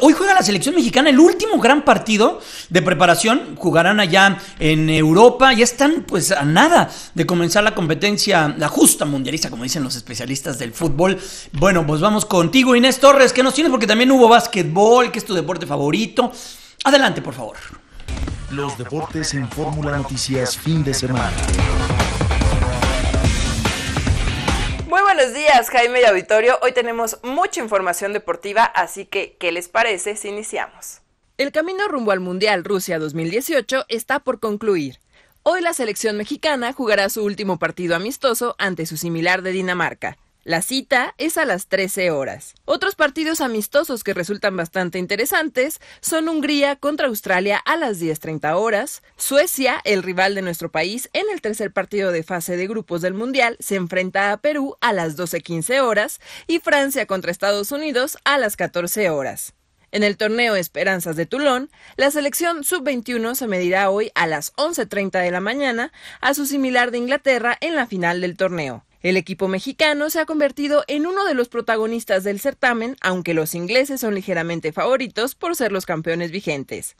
hoy juega la selección mexicana el último gran partido de preparación. Jugarán allá en Europa. Ya están pues a nada de comenzar la competencia, la justa mundialista, como dicen los especialistas del fútbol. Bueno, pues vamos contigo, Inés Torres. ¿Qué nos tienes? Porque también hubo básquetbol, que es tu deporte favorito. Adelante, por favor. Los deportes en Fórmula Noticias fin de semana. buenos días, Jaime y Auditorio. Hoy tenemos mucha información deportiva, así que, ¿qué les parece si iniciamos? El camino rumbo al Mundial Rusia 2018 está por concluir. Hoy la selección mexicana jugará su último partido amistoso ante su similar de Dinamarca. La cita es a las 13 horas. Otros partidos amistosos que resultan bastante interesantes son Hungría contra Australia a las 10.30 horas, Suecia, el rival de nuestro país en el tercer partido de fase de grupos del Mundial, se enfrenta a Perú a las 12.15 horas y Francia contra Estados Unidos a las 14 horas. En el torneo Esperanzas de Toulon, la selección sub-21 se medirá hoy a las 11.30 de la mañana a su similar de Inglaterra en la final del torneo. El equipo mexicano se ha convertido en uno de los protagonistas del certamen, aunque los ingleses son ligeramente favoritos por ser los campeones vigentes.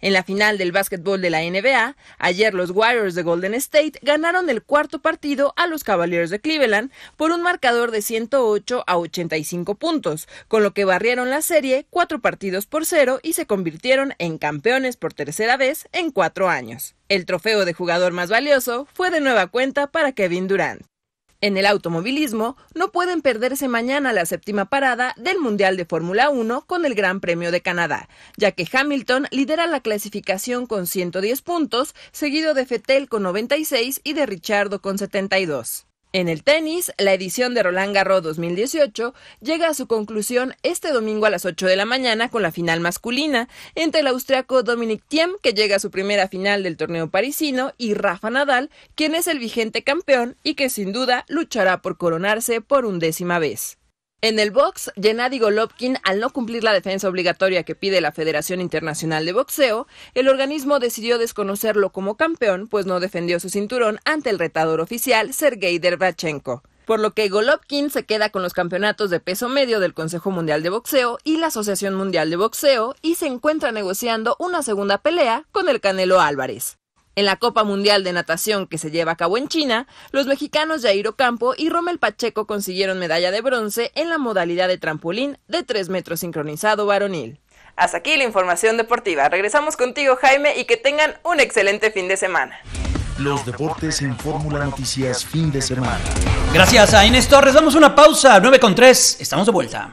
En la final del básquetbol de la NBA, ayer los Warriors de Golden State ganaron el cuarto partido a los Cavaliers de Cleveland por un marcador de 108 a 85 puntos, con lo que barrieron la serie cuatro partidos por cero y se convirtieron en campeones por tercera vez en cuatro años. El trofeo de jugador más valioso fue de nueva cuenta para Kevin Durant. En el automovilismo, no pueden perderse mañana la séptima parada del Mundial de Fórmula 1 con el Gran Premio de Canadá, ya que Hamilton lidera la clasificación con 110 puntos, seguido de Fettel con 96 y de Richardo con 72. En el tenis, la edición de Roland Garros 2018 llega a su conclusión este domingo a las 8 de la mañana con la final masculina entre el austriaco Dominic Thiem, que llega a su primera final del torneo parisino, y Rafa Nadal, quien es el vigente campeón y que sin duda luchará por coronarse por undécima vez. En el box, Gennady Golovkin, al no cumplir la defensa obligatoria que pide la Federación Internacional de Boxeo, el organismo decidió desconocerlo como campeón, pues no defendió su cinturón ante el retador oficial Sergei Derbachenko. Por lo que Golovkin se queda con los campeonatos de peso medio del Consejo Mundial de Boxeo y la Asociación Mundial de Boxeo y se encuentra negociando una segunda pelea con el Canelo Álvarez. En la Copa Mundial de Natación que se lleva a cabo en China, los mexicanos Jairo Campo y Rommel Pacheco consiguieron medalla de bronce en la modalidad de trampolín de 3 metros sincronizado varonil. Hasta aquí la información deportiva. Regresamos contigo, Jaime, y que tengan un excelente fin de semana. Los deportes en Fórmula Noticias fin de semana. Gracias a Inés Torres. Damos una pausa. 9 con 3. Estamos de vuelta.